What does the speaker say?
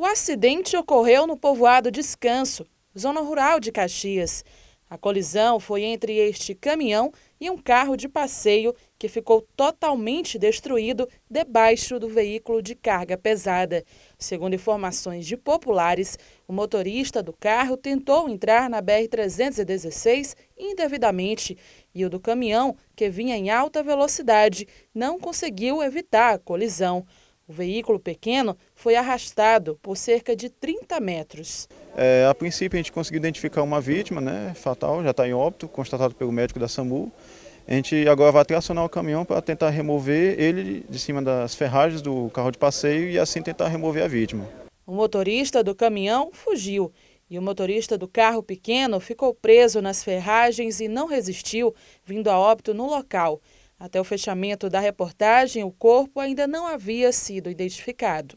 O acidente ocorreu no povoado Descanso, zona rural de Caxias. A colisão foi entre este caminhão e um carro de passeio que ficou totalmente destruído debaixo do veículo de carga pesada. Segundo informações de populares, o motorista do carro tentou entrar na BR-316 indevidamente e o do caminhão, que vinha em alta velocidade, não conseguiu evitar a colisão. O veículo pequeno foi arrastado por cerca de 30 metros. É, a princípio a gente conseguiu identificar uma vítima né, fatal, já está em óbito, constatado pelo médico da SAMU. A gente agora vai tracionar o caminhão para tentar remover ele de cima das ferragens do carro de passeio e assim tentar remover a vítima. O motorista do caminhão fugiu e o motorista do carro pequeno ficou preso nas ferragens e não resistiu, vindo a óbito no local. Até o fechamento da reportagem, o corpo ainda não havia sido identificado.